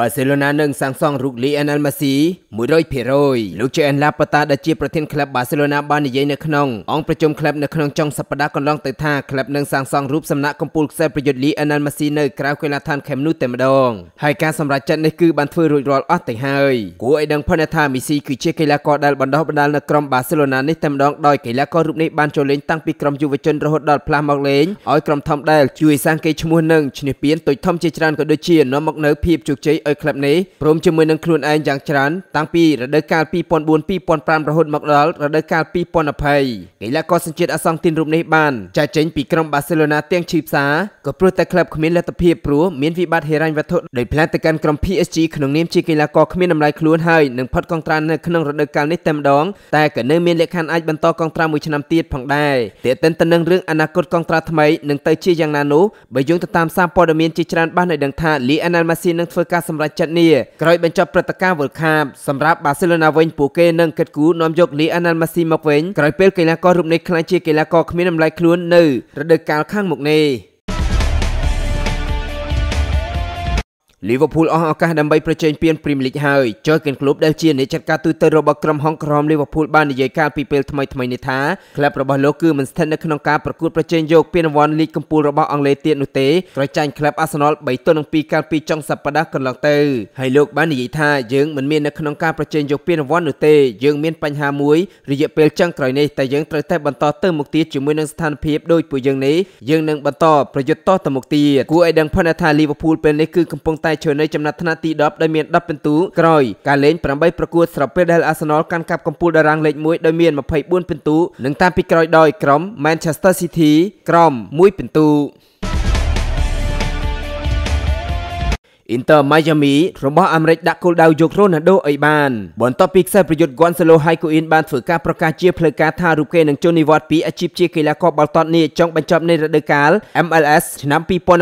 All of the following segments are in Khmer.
Barcelona នឹងសាងសង់រូប Lionel Messi 100%លោក Juan Laporta ដែលជាប្រធានក្លឹប Barcelona បាននិយាយនៅក្នុងអង្គប្រជុំក្លឹបនៅក្នុងចុងសប្តាហ៍កន្លងទៅថាក្លឹបនឹងសាងសង់រូបសំណាក់កំពូលខ្សែប្រយុទ្ធ Lionel Messi នៅក្រៅកីឡដ្ឋាន Camp Nou តែម្ដងហើយការសម្រេចចិត្តនេះគឺបានធ្វើរួចរាល់អស់ទៅហើយគួរឲ្យដឹងផងថា Messi គឺជាកីឡាករដែលបណ្ដុះបណ្ដាលនៅក្រុម Barcelona នេះតែម្ដងដោយកីឡាកររូបនេះបានចូលលេងតាំងពីក្រុមយុវជនរហូតដល់ផ្លាស់មកលេងឲ្យក្រុមធំដែលជួយសាងកេរ្តិ៍ឈ្មោះនិងឈ្នះពានទុយធំជាច្រើនក៏ដូចជានាំមកនៅភាពជោគជ័យឲ្យក្លឹបនេះព្រមជាមួយនឹងខ្លួនឯងយ៉ាងច្រើនតាំងពីរដូវកាល2004-2005រហូតមកដល់រដូវកាល2020កីឡាករសញ្ជាតិអាសង់ទីនរូបនេះបានចាកចេញពីក្រុមបាសេឡូណាទាំងឈីផ្សារក៏ព្រោះតែក្លឹបគ្មានលទ្ធភាពព្រោះមានវិបត្តិហិរញ្ញវត្ថុដោយផ្លានទៅកាន់ក្រុម PSG ក្នុងនាមជាកីឡាករគ្មានតម្លៃខ្លួនហើយនឹងផុតកងត្រានៅក្នុងរដូវកាលនេះតែម្ដងតែក៏នៅមានលក្ខខណ្ឌអាចបន្តកងត្រាមួយឆ្នាំទៀតផងដែរតែទិនទៅនឹងរឿងអនាគតកងត្រាថ្មីនឹងទៅជាយ៉ាងណានោះបើយោងទៅតាមសារព័ត៌មានជាច្រើនបានឲ្យដឹងថាលីអាណាល់ម៉ាស៊ីនឹងធ្វើការសម្រាប់ចិត្តនីក្រោយបញ្ចប់ព្រឹត្តិការណ៍ World Cup សម្រាប់បាសេឡូណាវិញពួកគេនឹងកិត្តគូនាំយកលីអាណាល់ម៉ាស៊ីមកវិញក្រោយពេលកីឡាកររូបនេះក្លាយជាកីឡាករគ្មានតម្លៃខ្លួននៅរដូវកាល ខាងមុខនេះលីវើពូលអស់ឱកាសដើម្បីប្រជែងពានព្រីមលីកហើយចឺកិនក្លូបដែលជាអ្នកចាត់ការទូទៅរបស់ក្រុមហុងក្រហមលីវើពូលបាននិយាយកាលពីពេលថ្មីថ្មីនេះថាក្លឹបរបស់លោកគឺមិនស្ថិតនៅក្នុងការប្រកួតប្រជែងយកពានរង្វាន់លីកកំពូលរបស់អង់គ្លេសទៀតនោះទេក្រចាញ់ក្លឹប Arsenal 3ទល់នឹង2កាលពីចុងសប្តាហ៍កន្លងទៅហើយលោកបាននិយាយថាយើងមិនមាននៅក្នុងការប្រជែងយកពានរង្វាន់នោះទេយើងមានបញ្ហាមួយរយៈពេលចុងក្រោយនេះតែយើងត្រូវតែបន្តទៅមុខទៀតជាមួយនឹងស្ថានភាពដូចពួកយើងនេះយើងនឹងបន្តប្រយុទ្ធតទៅមុខទៀតគួរឲ្យដឹងផងថាលីវើពូលពេលនេះគឺកំពុងតែតែឈរនៅចំណាត់ថ្នាក់ទី10ដោយមាន10ពិន្ទុក្រោយការលេង8ប្រកួតស្របពេលដែល Arsenal កាន់កាប់កំពូលតារាងលេខ1ដោយមាន24ពិន្ទុនិងតាមពីក្រោយដោយក្រុម Manchester City ក្រុម1ពិន្ទុ Inter Miami របស់អាមេរិកដាក់គោលដៅយករ៉ូណាល់ដូឲ្យបានបន្ទាប់ពីខ្សែប្រយុទ្ធ Gonzalo Higuain បានធ្វើការប្រកាសជាផ្លូវការថារូបគេនឹងចូលនិវត្តន៍ពីអាជីពជាកីឡាករបាល់ទាត់នេះចុងបញ្ចប់នៃរដូវកាល MLS ឆ្នាំ2022-2023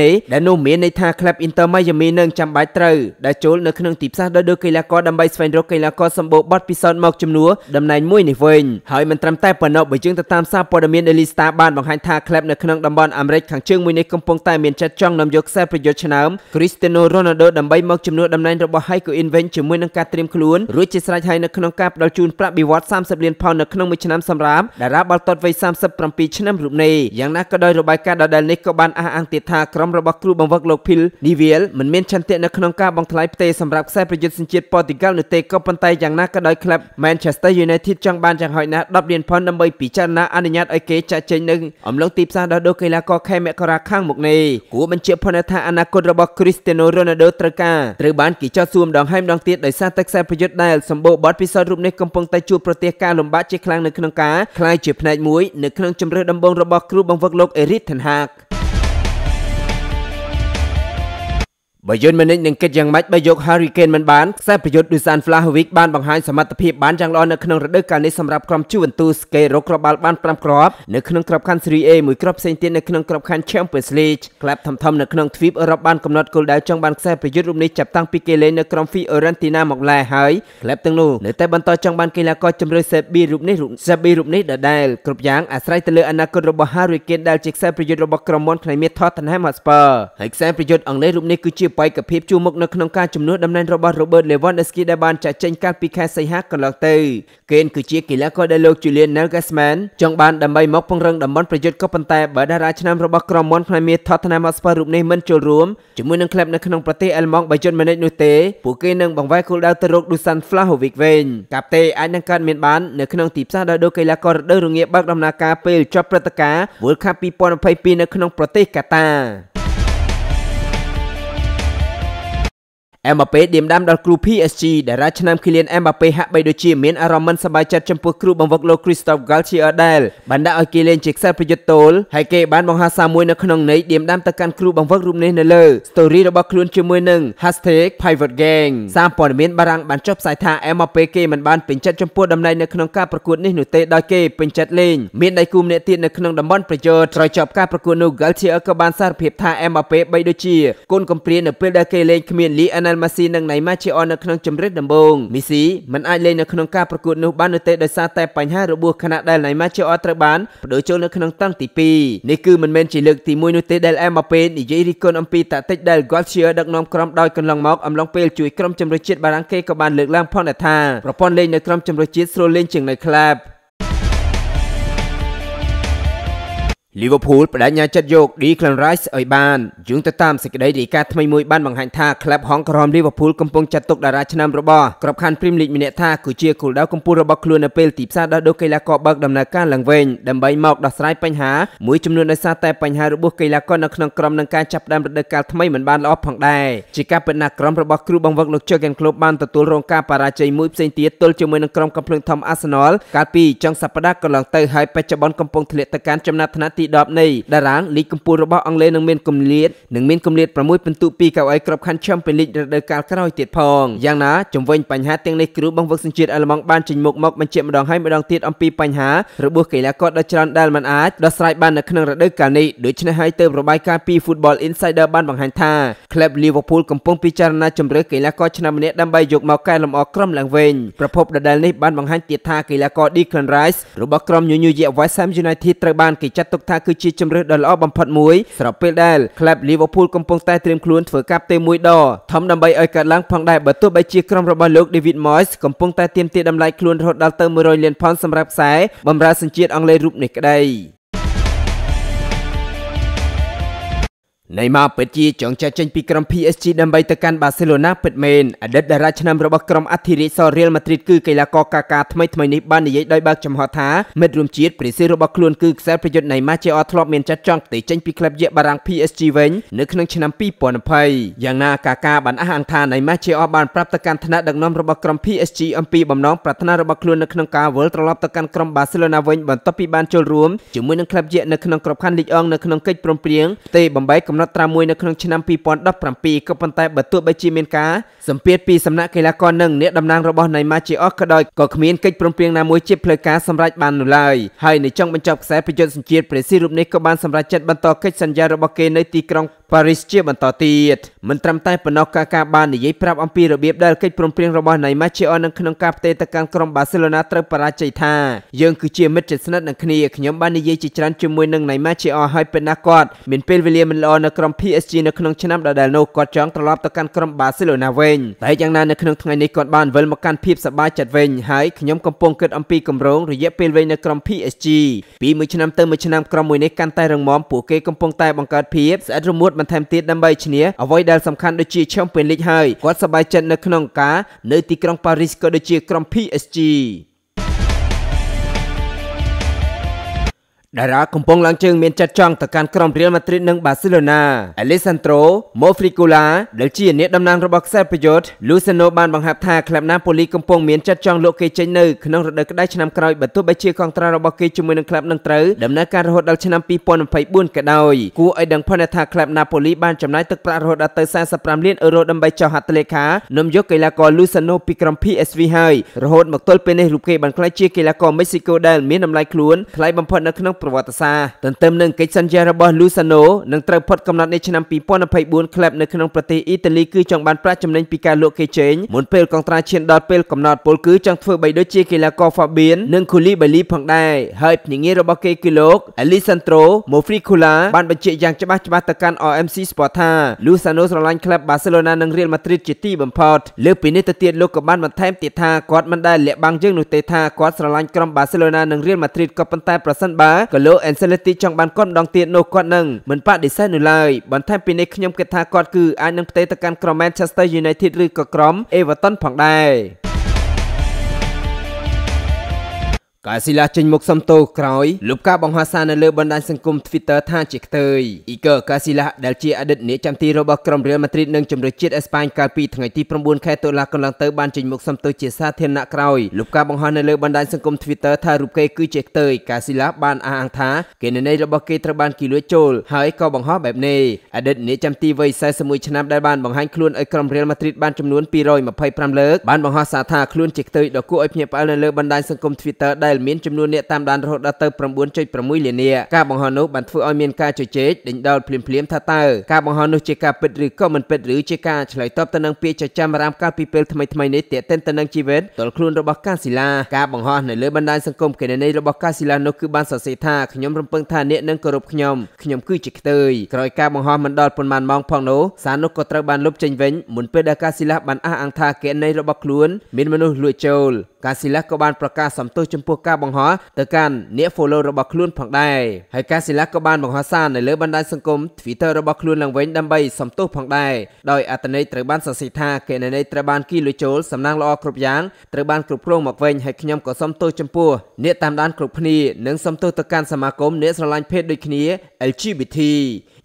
នេះដែលនោះមានន័យថាក្លឹប Inter Miami នឹងចាំបាច់ត្រូវដែលចូលនៅក្នុងទីផ្សារដោយដូរកីឡាករដើម្បីស្វែងរកកីឡាករសម្បូរបទពិសោធន៍មកជំនួសតំណែងមួយនេះវិញហើយមិនត្រឹមតែប៉ុណ្ណោះបើយើងទៅតាមសារព័ត៌មាន Daily Star បានបង្ហាញថាក្លឹបនៅក្នុងតំបន់អាមេរិកខាងជើងមួយនេះកំពុងតែមានចិត្តចង់នាំយកខ្សែប្រយុទ្ធឆ្នើម Cristiano Ronaldo ដើម្បីមកជំនួសតំណែងរបស់ Higuain វិញជាមួយនឹងការត្រៀមខ្លួនរួចជាស្រេចហើយនៅក្នុងការផ្ដល់ជូនប្រាក់បៀវត្ស30លានផោននៅក្នុងមួយឆ្នាំសម្រាប់តារាបាល់ទាត់វ័យ37ឆ្នាំរូបនេះយ៉ាងណាក៏ដោយរបាយការណ៍ដដែលនេះក៏បានអះអាងទៀតថាក្រុមរបស់គ្រូបង្វឹកលោក Phil Neville មិនមានឆន្ទៈនៅក្នុងការបង់ថ្លៃផ្ទេរសម្រាប់ខ្សែប្រយុទ្ធសញ្ជាតិប៉ូទុយហ្គាល់នោះទេក៏ប៉ុន្តែយ៉ាងណាក៏ដោយក្លឹប Manchester United ចង់បានយ៉ាងហោចណាស់10លានផុនដើម្បីពិចារណាអនុញ្ញាតឲ្យគេចាក់ចេញនៅអំឡុងទីផ្សារដោះដូរកីឡាករខែមករាខាងមុខនេះគួរបញ្ជាក់ផងថាអនាគតគតរបស់ Cristiano Ronaldo ត្រូវការត្រូវបានគេចោទសួរម្ដងហើយម្ដងទៀតដោយសារតែខ្សែប្រយុទ្ធដែលសម្បូរបទពិសោធន៍រូបនេះកំពុងតែជួបប្រទះការលំបាកជាខ្លាំងនៅក្នុងការក្លាយជាផ្នែកមួយនៅក្នុងជំរឿនដំបងរបស់គ្រូបង្វឹកលោក Erik ten Hag បើយន្តមនិចនឹងគិតយ៉ាងម៉េចបើយក Hurricane មិនបានខ្សែប្រយុទ្ធដូចសាន Flahovic បានបង្ហាញសមត្ថភាពបានយ៉ាងល្អនៅក្នុងរដូវកាលនេះសម្រាប់ក្រុម Juventus គេរកគ្រាប់បាល់បាន5គ្រាប់នៅក្នុងក្របខ័ណ្ឌ Serie A មួយគ្រាប់ផ្សេងទៀតនៅក្នុងក្របខ័ណ្ឌ Champions League ក្លឹបធំៗនៅក្នុងទ្វីបអឺរ៉ុបបានកំណត់គោលដៅចង់បានខ្សែប្រយុទ្ធរូបនេះចាប់តាំងពីគេលេងនៅក្រុម Fiorentina មកម្ល៉េះហើយក្លឹបទាំងនោះនៅតែបន្តចង់បានកីឡាករជំរឿ Sebi រូបនេះរូប Sebi រូបនេះដដែលគ្រប់យ៉ាងអាស្រ័យទៅលើអនាគតរបស់ Hurricane ដែលជាខ្សែប្រយុទ្ធរបស់ក្រុមមន្តខ្នៃមាស Tottenham Hotspur ហើយខ្សែប្រយុទ្ធអង់គ្លេសរូបនេះគឺជាបេក្ខភាពជួរមុខនៅក្នុងការជំនួសតំណែងរបស់ Robert Lewandowski ដែលបានចាក់ចេញកាលពីខែសីហាកន្លងទៅគេនគឺជាកីឡាករដែលលោក Julian Nagelsmann ចង់បានដើម្បីមកពង្រឹងតំបន់ប្រយុទ្ធក៏ប៉ុន្តែបើតារាឆ្នាំរបស់ក្រុមមន់ផ្នែកមាស Tottenham Hotspur រូបនេះមិនចូលរួមជាមួយនឹងក្លឹបនៅក្នុងប្រទេសអែលម៉ង់បាយជនម៉េនិចនោះទេពួកគេនឹងបង្វែរគោលដៅទៅរក Dusan Vlahovic វិញកាប់ទេអាចនឹងកើតមានបាននៅក្នុងទីផ្សារដោយដូកីឡាកររដូវរងាបើកដំណើរការពេលចប់ព្រឹត្តិការណ៍ World Cup 2022នៅក្នុងប្រទេសកាតាអេមបាប៉េឌៀមដាមដល់គ្រូ PSG តារាឆ្នាំគីលៀនអេមបាប៉េហាក់បីដូចជាមានអារម្មណ៍មិនសប្បាយចិត្តចំពោះគ្រូបង្វឹកលោក Christophe Galtier ដែលបានដាក់ឲ្យគេលេងជាខ្សែប្រយុទ្ធទោលហើយគេបានបង្ហោះសារមួយនៅក្នុងនៃឌៀមដាមទៅកាន់គ្រូបង្វឹករូបនេះនៅលើ story របស់ខ្លួនជាមួយនឹង #Pivot Gang សារព័ត៌មានបារាំងបានចុះផ្សាយថាអេមបាប៉េគេមិនបានពេញចិត្តចំពោះដំណែងនៅក្នុងការប្រកួតនេះនោះទេដោយគេពេញចិត្តលេងមានដៃគូម្នាក់ទៀតនៅក្នុងតំបន់ប្រយោជន៍ក្រោយចប់ការប្រកួតនោះ Galtier ក៏បានសារភាពថាអេមបាប៉េបីដូចជាកូនកំព្រានៅពេលដែលគេលេងគ្មាន Lionel ដែលម៉ាស៊ីនិងណៃម៉ាជាអននៅក្នុងជម្រិះដំបូងមីស៊ីមិនអាចលេងនៅក្នុងការប្រកួតនោះបាននោះទេដោយសារតែបញ្ហារបួសខណៈដែលណៃម៉ាជាអនត្រូវបានបដូរចូលនៅក្នុងតង់ទី2នេះគឺមិនមែនជាលើកទី1នោះទេដែលអេម៉ាប៉េនិយាយរីកគុណអំពីតាក់ទិចដែល Guardiola ដឹកនាំក្រុមដោយកន្លងមកអំឡុងពេលជួយក្រុមជម្រើសជាតិបារាំងគេក៏បានលើកឡើងផងដែរថាប្រព័ន្ធលេងនៅក្រុមជម្រើសជាតិស្រួលលេងជាងនៅក្លាប់ Liverpool បដិញ្ញាចិត្តយក Declan Rice ឲ្យបានយោងទៅតាមសេចក្តីរាយការណ៍ថ្មីមួយបានបង្ហាញថាក្លឹបហងក្រហម Liverpool កំពុងចាត់ទុកតារាឆ្នាំរបស់ក្របខ័ណ្ឌ Premier League ម្នាក់ថាគឺជាគោលដៅកំពូលរបស់ខ្លួននៅពេលទីផ្សារដោះដូរកីឡាករបើកដំណើរការឡើងវិញដើម្បីមកដោះស្រាយបញ្ហាមួយចំនួនដោយសារតែបញ្ហារបួសកីឡាករនៅក្នុងក្រុមនឹងការចាប់ផ្ដើមរដូវកាលថ្មីមិនបានល្អផងដែរជាការពិតណាស់ក្រុមរបស់គ្រូបង្វឹកលោក Jurgen Klopp បានទទួលរងការបរាជ័យមួយផ្សេងទៀតទល់ជាមួយនឹងក្រុមកំភ្លើងធំ Arsenal កាលពីចុងសប្តាហ៍កន្លងទៅហើយបច្ចុប្បន្នកំពុងធ្លាក់ទៅកាន់ចំណាត់ថ្នាក់ទីទី10នេះតារាងលីកកំពូលរបស់អង់គ្លេសនឹងមានគម្លាតនឹងមានគម្លាត6ពិន្ទុពីកៅអីក្របខ័ណ្ឌ Champions League រដូវកាលក្រោយទៀតផងយ៉ាងណាជំវិញបញ្ហា ទាំងនេះគ្រូបង្វឹកសញ្ជាតិអាល្លឺម៉ង់បានចេញមុខមកបញ្ជាក់ម្ដងហើយម្ដងទៀតអំពីបញ្ហារបួសកីឡាករដ៏ច្រើនដែលមិនអាចដោះស្រាយបាននៅក្នុងរដូវកាលនេះដូច្នេះហើយទើបរបាយការណ៍ពី Football Insider បានបង្ហាញថាក្លឹប Liverpool កំពុងពិចារណាជំរើសកីឡាករឆ្នាំម្នាក់ដើម្បីយកមកកែលម្អក្រុមឡើងវិញប្រភពដដែលនេះបានបង្ហាញទៀតថាកីឡាករ Declan Rice របស់ក្រុមញញូយៈ West Ham United ត្រូវបានគេចាត់ទុកថាថាគឺជាជំរើសដ៏ល្អបំផុតមួយស្របពេលដែលក្លឹប Liverpool កំពុងតែត្រៀមខ្លួនធ្វើការផ្ទេរមួយដធំដើម្បីឲ្យកើតឡើងផងដែរបើទោះបីជាក្រុមរបស់លោក David Moyes កំពុងតែទាមទារតម្លៃខ្លួនរហូតដល់ទៅ100លានផុនសម្រាប់ខ្សែបម្រើសញ្ជាតិអង់គ្លេសរូបនេះក្តីណេម៉ាពិតជាចង់ចាក់ចេញពីក្រុម PSG ដើម្បីទៅកាន់បាសេឡូណាពិតមែនអតីតតារាឆ្នាំរបស់ក្រុមអធិរាជសរៀលម៉ាឌ្រីតគឺកីឡាករកាកាថ្មីថ្មីនេះបាននិយាយដោយបើកចំហថាមិត្តរួមជាតិព្រីស៊ីរបស់ខ្លួន គឺខ្សែប្រយុទ្ធណេម៉ាជាអត់ធ្លាប់មានចាត់ចង់ទៅចេញពីក្លឹបយកបារាំង PSG វិញនៅក្នុងឆ្នាំ2020យ៉ាងណាកាកាបានអះអាងថាណេម៉ាជាអត់បានប្រាប់ទៅកាន់ថ្នាក់ដឹកនាំរបស់ក្រុម PSG អំពីបំណងប្រាថ្នារបស់ខ្លួននៅក្នុងការវិលត្រឡប់ទៅកាន់ក្រុមបាសេឡូណាវិញបន្ទាប់ពីបានចូលរួមជាមួយនឹងក្លឹបយកនៅក្នុងក្របខ័ណ្ឌលីកអង់នៅក្នុងកិច្ចព្រមព្រៀងផ្ទេបំបីកំណត់ណត់ត្រាមួយនៅក្នុងឆ្នាំ2017ក៏ប៉ុន្តែបើទោះបីជាមានការសម្ពាធពីសំណាក់កីឡាករនិងអ្នកតំណាងរបស់ណៃម៉ាជាអស់ក៏ដោយក៏គ្មានកិច្ចព្រមព្រៀងណាមួយជាផ្លូវការសម្រេចបាននោះឡើយហើយនៅចុងបញ្ចប់ខ្សែប្រយុទ្ធសញ្ជាតិប្រេស៊ីរូបនេះក៏បានសម្រេចចិត្តបន្តកិច្ចសន្យារបស់គេនៅទីក្រុងប៉ារីសជាបន្តទៀតមិនត្រឹមតែប៉ុណ្ណោះការការបាននិយាយប្រាប់អំពីរបៀបដែលកិច្ចព្រមព្រៀងរបស់ណៃម៉ាជាអនៅក្នុងការផ្ទេរទៅកាន់ក្រុមបាសេឡូណាត្រូវបរាជ័យថាយើងគឺជាមិត្តជិតស្និទ្ធនឹងគ្នាខ្ញុំបាននិយាយជាច្រើនជាមួយនឹងណៃម៉ាជាអហើយពេលណាគាត់មានពេលវេលាមិនល្អនៅក្រុម PSG នៅក្នុងឆ្នាំដដែលនោះគាត់ចង់ត្រឡប់ទៅកាន់ក្រុម Barcelona វិញតែយ៉ាងណានៅក្នុងថ្ងៃនេះគាត់បានវិលមកកាន់ភាពសប្បាយចិត្តវិញហើយខ្ញុំកំពុងគិតអំពីគម្រោងរយៈពេលវែងនៅក្រុម PSG ពីមួយឆ្នាំទៅមួយឆ្នាំក្រុមមួយនេះកាន់តែរឹងមាំពួកគេកំពុងតែបង្កើតភាពស្អិតរមួតបន្ថែមទៀតដើម្បីឈ្នះអ្វីដែលសំខាន់ដូចជា Champions League ហើយគាត់សប្បាយចិត្តនៅក្នុងការនៅទីក្រុង Paris ក៏ដូចជាក្រុម PSG តារាកំពុងឡើងជើងមានចិត្តចង់ទៅកាន់ក្រុមរៀលម៉ាឌ្រីតនិងបាសេឡូណាអេលីសាន់ដ្រូម៉ូហ្វ្រីគូឡាដែលជាអ្នកតំណាងរបស់ខ្សែប្រយុទ្ធលូសាណូបានបង្ហាប់ថាក្លឹបណាប៉ូលីកំពុងមានចិត្តចង់លោកគេចេញនៅក្នុងរដូវក្តៅឆ្នាំក្រោយបើទោះបីជាកងត្រារបស់គេជាមួយនឹងក្លឹបនឹងត្រូវដំណើរការរហូតដល់ឆ្នាំ2024ក៏ដោយគួរឲ្យដឹងផងថាក្លឹបណាប៉ូលីបានចំណាយទឹកប្រាក់រហូតដល់ទៅ45លានអឺរ៉ូដើម្បីចុះហត្ថលេខានាំយកកីឡាករលូសាណូពីក្រុម PSV ហើយរហូតមកទល់ពេលនេះរូបគេបានក្លាយជាកីឡាករមិចស៊ីកូដែលមានតម្លៃខ្លួនថ្លៃបំផុតនៅក្នុងប្រវត្តិសាស្ត្រទន្ទឹមនឹងកិច្ចសន្យារបស់ Lusano នឹងត្រូវផុតកំណត់នាឆ្នាំ2024ក្លឹបនៅក្នុងប្រទេសអ៊ីតាលីគឺចង់បានប្រាក់ចំណេញពីការលក់គេចេញមុនពេលកងត្រាឈានដល់ពេលកំណត់ពលគឺចង់ធ្វើបីដូចជាកីឡាករ Fabian និង Koulibaly ផងដែរហើយភ្នាក់ងាររបស់គេគឺលោក Alessandro Mofricola បានបញ្ជាក់យ៉ាងច្បាស់ច្បាស់ទៅកាន់ RMC Sport ថា Lusano ស្រឡាញ់ក្លឹប Barcelona និង Real Madrid ជាទីបំផុតលើពីនេះទៅទៀតលោកក៏បានបន្ថែមទៀតថាគាត់មិនដែលលាក់បាំងយើងនោះទេថាគាត់ស្រឡាញ់ក្រុម Barcelona និង Real Madrid ក៏ប៉ុន្តែប្រសិនបើក៏លោក Ancelotti ចង់បានគាត់ម្ដងទៀតនោះគាត់នឹងមិនបដិសេធនោះឡើយបន្ថែមពីនេះខ្ញុំគិតថាគាត់គឺអាចនឹងផ្ទេរទៅកាន់ក្រុម Manchester United ឬក៏ក្រុម Everton ផងដែរកាស៊ីឡាចេញមុខសំទោសក្រោយលុបការបង្ហោះសារនៅលើបណ្ដាញសង្គម Twitter ថាជាខ្ទើយអ៊ីកឺកាស៊ីឡាដែលជាអតីតអ្នកចាំទីរបស់ក្រុមរៀលម៉ាឌ្រីតនិងជម្រើសជាតិអេស្ប៉ាញកាលពីថ្ងៃទី9ខែតុលាកន្លងទៅបានចេញមុខសំទោសជាសាធារណៈក្រោយលុបការបង្ហោះនៅលើបណ្ដាញសង្គម Twitter ថារូបគេគឺជាខ្ទើយកាស៊ីឡាបានអះអាងថាគេណន័យរបស់គេត្រូវបានគេលួចចូលហើយក៏បង្ហោះបែបនេះអតីតអ្នកចាំទីវ័យ41ឆ្នាំដែលបានបង្ហាញខ្លួនឲ្យក្រុមរៀលម៉ាឌ្រីតបានចំនួន225លើកបានបង្ហោះសារថាខ្លួនជាខ្ទើយដ៏គួរឲ្យភ្ញាក់ផ្អើលនៅលើបណ្ដាញសង្គម Twitter ដែលដែលមានចំនួនអ្នកតាមដានរហូតដល់ទៅ9.6លាននាក់ការបង្ហោះនោះបានធ្វើឲ្យមានការជជែកដេញដោលភ្លាមភ្លាមថាតើការបង្ហោះនោះជាការពិតឬក៏មិនពិតឬជាការឆ្លើយតបទៅនឹងពាក្យចចាមរាមកាលពីពេលថ្មីថ្មីនេះទាក់ទិនទៅនឹងជីវិតទល់ខ្លួនរបស់កាស៊ីឡាការបង្ហោះនៅលើបណ្ដាញសង្គមកេណនីរបស់កាស៊ីឡានោះគឺបានសរសេរថាខ្ញុំរំពឹងថាអ្នកនឹងគោរពខ្ញុំខ្ញុំគឺជាខ្ទើយក្រោយការបង្ហោះមិនដល់ប៉ុន្មានម៉ោងផងនោះសារនោះក៏ត្រូវបានលុបចេញវិញមុនពេលដែលកាស៊ីឡាបានអះអាងថាកេណនីរបស់ខ្លួនមានមនុស្សលួចចូលកាស៊ីឡាក៏បានប្រកាសសំទោសចំពោះការបង្ហោះទៅកាន់អ្នក follow របស់ខ្លួនផងដែរហើយកាស៊ីឡាក៏បានបង្ហោះសារនៅលើបណ្ដាញសង្គម Twitter របស់ខ្លួនឡើងវិញដើម្បីសំទោសផងដែរដោយអត្តន័យត្រូវបានសរសេរថាកេណនីត្រូវបានគីលុយចូលសំណាងល្អគ្រប់យ៉ាងត្រូវបានគ្រប់គ្រងមកវិញហើយខ្ញុំក៏សំទោសចំពោះអ្នកតាមដានគ្រប់គ្នានិងសំទោសទៅកាន់សមាគមអ្នកស្រឡាញ់ភេទដូចគ្នា LGBT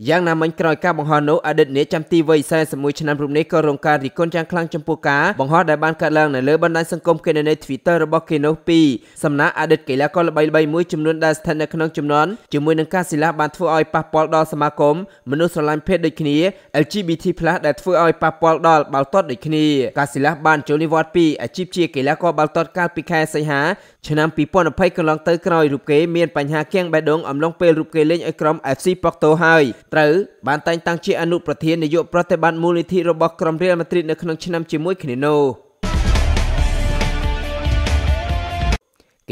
យ៉ាងណាមិញក្រោយការបង្ហោះនោះអតីតនាយចាំទីវ័យ41ឆ្នាំរូបនេះក៏រងការរិះគន់យ៉ាងខ្លាំងចំពោះការបង្ហោះដែលបានកើតឡើងនៅលើបណ្ដាញសង្គមគេនៅ Twitter របស់គេនោះពីសំណាក់អតីតកីឡាករល្បីៗមួយចំនួនដែលស្ថិតនៅក្នុងចំនួនជាមួយនឹងការសិលាបានធ្វើឲ្យប៉ះពាល់ដល់សមាគមមនុស្សស្រឡាញ់ភេទដូចគ្នា LGBT+ ដែលធ្វើឲ្យប៉ះពាល់ដល់បាល់ទាត់ដូចគ្នាកាស៊ីឡាស់បានចូលនិវត្តន៍ពីអាជីពជាកីឡាករបាល់ទាត់កាលពីខែសីហាឆ្នាំ2020កន្លងទៅក្រោយរូបគេមានបញ្ហាគាំងបេះដូងអំឡុង ពេលរូបគេលេងឲ្យក្រុម FC ប៉ុកតូហើយត្រូវបានតែងតាំងជាអនុប្រធាននាយកប្រតិបត្តិមូលនិធិរបស់ក្រុមរៀលម៉ាឌ្រីតនៅក្នុងឆ្នាំជាមួយគ្នានោះ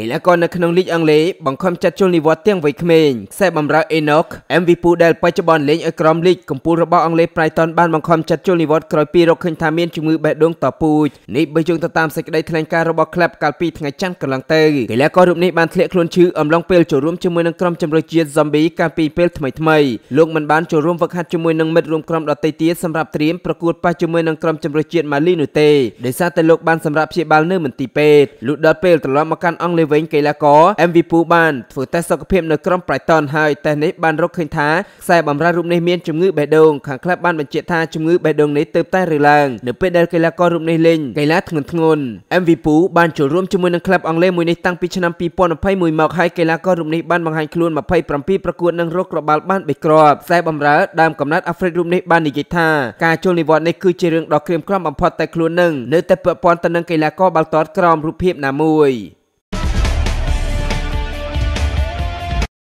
កីឡាករនៅក្នុងលីកអង់គ្លេសបង្ខំចាត់ចូលនិវត្តន៍ទាំងវ័យក្មេងខ្សែបម្រើ Enoch MV Pudel បច្ចុប្បន្នលេងឲ្យក្រុមលីកកំពូលរបស់អង់គ្លេស Brighton បានបង្ខំចាត់ចូលនិវត្តន៍ក្រោយពីរកឃើញថាមានជំងឺបេះដូងតពូជនេះបើយោងទៅតាមសេចក្តីថ្លែងការណ៍របស់ Club កាលពីថ្ងៃច័ន្ទកន្លងទៅកីឡាកររូបនេះបានធ្លាក់ខ្លួនឈឺអំឡុងពេលចូលរួមជាមួយនឹងក្រុមជម្រើសជាតិ Zombie កាលពីពេលថ្មីថ្មីលោកមិនបានចូលរួមហ្វឹកហាត់ជាមួយនឹងមិត្តរួមក្រុមដទៃទៀតសម្រាប់ត្រៀមប្រកួតប៉ះជាមួយនឹងក្រុមជម្រើសជាតិម៉ាលីនោះទេដោយសារតែលោកបានសម្រាប់ព្យាបាលនៅមន្ទីរពេទ្យលុះដល់ពេលត្រឡប់មកកាន់អង់គ្លេសវិញកីឡាករ MV ពូបានធ្វើតេស្តសុខភាពនៅក្រុមប្រៃតនហើយតេស្តនេះបានរកឃើញថាខ្សែបំរើរូបនេះមានជំងឺបេះដូងខាងក្លាប់បានបញ្ជាក់ថាជំងឺបេះដូងនេះទើបតែរើឡើងនៅពេលដែលកីឡាកររូបនេះលេងកីឡាធ្ងន់ធ្ងរ MV ពូបានចូលរួមជាមួយនឹងក្លឹបអង់គ្លេសមួយនេះតាំងពីឆ្នាំ2021មកហើយកីឡាកររូបនេះបានបង្ហាញខ្លួន27ប្រកួតនឹងរកក្បាលបានបីគ្រាប់ខ្សែបំរើដើមកំណត់អាហ្វ្រិករូបនេះបាននិយាយថាការចូលនិវត្តន៍នេះគឺជារឿងដ៏ក្រៀមក្រំបំផុតតែខ្លួននឹងនៅតែពាក់ព័ន្ធទៅនឹងកីឡាករបាល់ទាត់ក្រោមរូបភាពណាមួយ